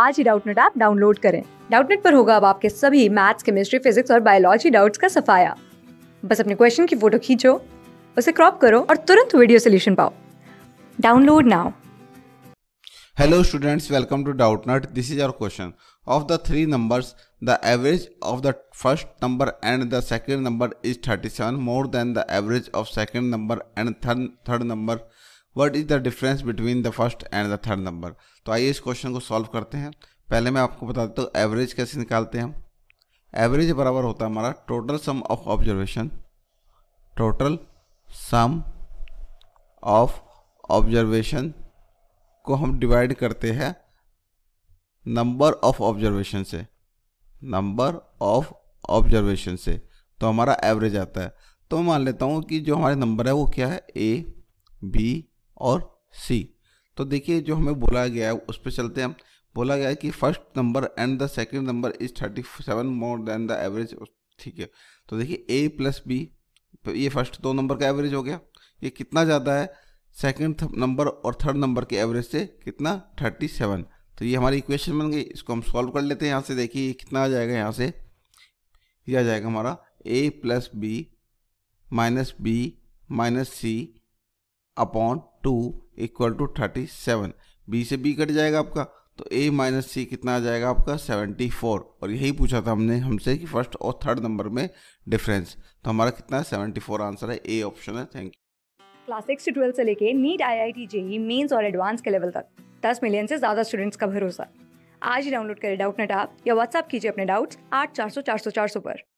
आज ही Doubtnut app download करें डाउटनेट पर होगा अब आपके सभी मैथ्स केमिस्ट्री फिजिक्स और बायोलॉजी डाउट्स का सफाया बस अपने क्वेश्चन की फोटो खींचो उसे क्रॉप करो और तुरंत वीडियो सोल्यूशन पाओ download now Hello students, welcome to DoubtNut. This is our question. Of the three numbers, the average of the first number and the second number is 37 more than the average of second number and third, third number. What is the difference between the first and the third number तो आइए इस question को solve करते हैं पहले मैं आपको बता देता हूँ एवरेज कैसे निकालते हैं हम एवरेज बराबर होता है हमारा total sum of observation total sum of observation को हम डिवाइड करते हैं नंबर ऑफ ऑब्जर्वेशन से नंबर ऑफ ऑब्जर्वेशन से तो हमारा एवरेज आता है तो मान लेता हूँ कि जो हमारे नंबर है वो क्या है ए बी और सी तो देखिए जो हमें बोला गया है उस पर चलते हैं बोला गया है कि first number and the second number is thirty seven more than the average ठीक है तो देखिए ए प्लस बी ये फर्स्ट दो नंबर का एवरेज हो गया ये कितना ज़्यादा है सेकंड नंबर और थर्ड नंबर के एवरेज से कितना थर्टी सेवन तो ये हमारी इक्वेशन बन गई इसको हम सॉल्व कर लेते हैं यहाँ से देखिए कितना आ जाएगा यहाँ से ये आ जाएगा हमारा A plus B minus B minus C upon two equal to thirty seven B से बी कट जाएगा आपका तो ए माइनस सी कितना आ जाएगा आपका सेवेंटी फोर और यही पूछा था हमने हमसे कि फर्स्ट और थर्ड नंबर में डिफरेंस तो हमारा कितना है सेवेंटी फोर आंसर है ए ऑप्शन है थैंक यू क्लास सिक्स से ट्वेल्थ से लेके NEET I I T JEE mains और एडवांस के लेवल तक दस मिलियन से ज़्यादा स्टूडेंट्स का भरोसा आज ही डाउनलोड करें डाउट नेट आप या व्हाट्सअप कीजिए अपने डाउट्स आठ चार सौ चार सौ चार सौ पर